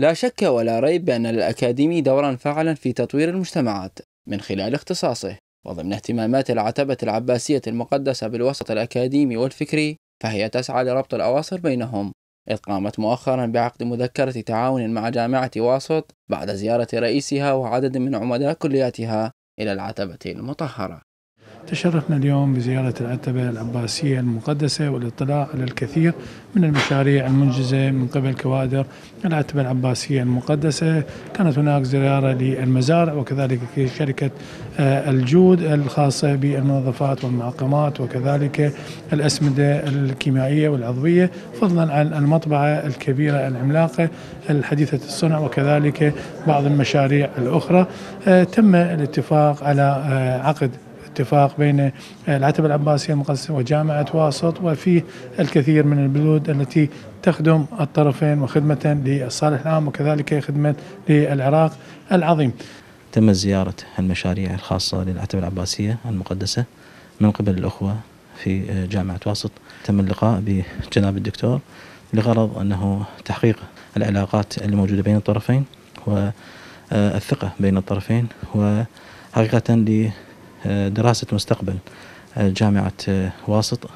لا شك ولا ريب بأن للأكاديمي دورا فاعلا في تطوير المجتمعات من خلال اختصاصه وضمن اهتمامات العتبة العباسية المقدسة بالوسط الأكاديمي والفكري فهي تسعى لربط الأواصر بينهم إذ قامت مؤخرا بعقد مذكرة تعاون مع جامعة واسط بعد زيارة رئيسها وعدد من عمداء كلياتها إلى العتبة المطهرة تشرفنا اليوم بزيارة العتبة العباسية المقدسة والاطلاع على الكثير من المشاريع المنجزة من قبل كوادر العتبة العباسية المقدسة كانت هناك زيارة للمزارع وكذلك شركة آه، الجود الخاصة بالمنظفات والمعقمات وكذلك الأسمدة الكيميائية والعضوية فضلا عن المطبعة الكبيرة العملاقة الحديثة الصنع وكذلك بعض المشاريع الأخرى آه، تم الاتفاق على آه، عقد اتفاق بين العتبة العباسية المقدسة وجامعة واسط وفيه الكثير من البنود التي تخدم الطرفين وخدمة للصالح العام وكذلك خدمة للعراق العظيم تم زيارة المشاريع الخاصة للعتبة العباسية المقدسة من قبل الأخوة في جامعة واسط تم اللقاء بجناب الدكتور لغرض أنه تحقيق العلاقات الموجودة بين الطرفين والثقة بين الطرفين وحقيقة آه، دراسة مستقبل آه، جامعة آه، واسط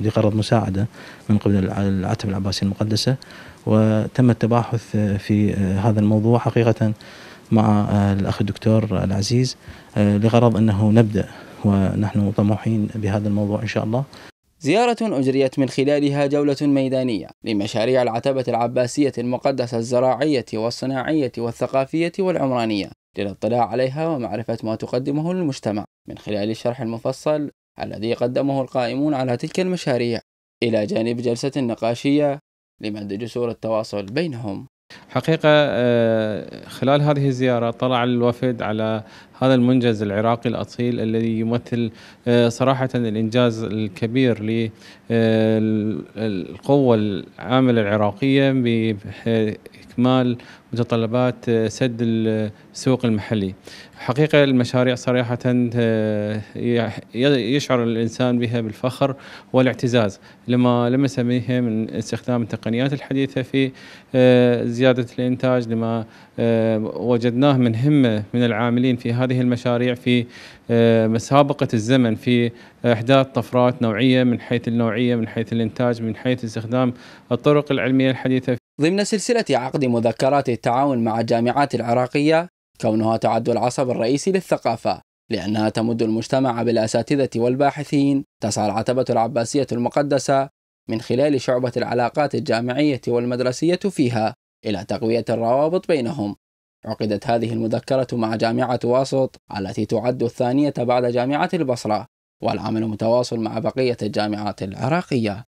لغرض مساعدة من قبل العتبة العباسية المقدسة وتم التباحث في هذا الموضوع حقيقة مع الأخ الدكتور العزيز لغرض أنه نبدأ ونحن طموحين بهذا الموضوع إن شاء الله زيارة أجريت من خلالها جولة ميدانية لمشاريع العتبة العباسية المقدسة الزراعية والصناعية والثقافية والعمرانية للاطلاع عليها ومعرفة ما تقدمه للمجتمع من خلال الشرح المفصل الذي قدمه القائمون على تلك المشاريع إلى جانب جلسة نقاشية لمد جسور التواصل بينهم حقيقة آه، خلال هذه الزيارة طلع الوفد على هذا المنجز العراقي الأصيل الذي يمثل آه، صراحة الإنجاز الكبير للقوة آه، العاملة العراقية استكمال متطلبات آه، سد السوق المحلي حقيقة المشاريع صراحة آه، يشعر الإنسان بها بالفخر والاعتزاز لما لما سميها من استخدام التقنيات الحديثة في آه، زيادة الإنتاج لما وجدناه من همة من العاملين في هذه المشاريع في مسابقة الزمن في إحداث طفرات نوعية من حيث النوعية من حيث الإنتاج من حيث استخدام الطرق العلمية الحديثة ضمن سلسلة عقد مذكرات التعاون مع الجامعات العراقية كونها تعد العصب الرئيسي للثقافة لأنها تمد المجتمع بالأساتذة والباحثين تسعى العتبة العباسية المقدسة من خلال شعبة العلاقات الجامعية والمدرسية فيها إلى تقوية الروابط بينهم عقدت هذه المذكرة مع جامعة واسط التي تعد الثانية بعد جامعة البصرة والعمل متواصل مع بقية الجامعات العراقية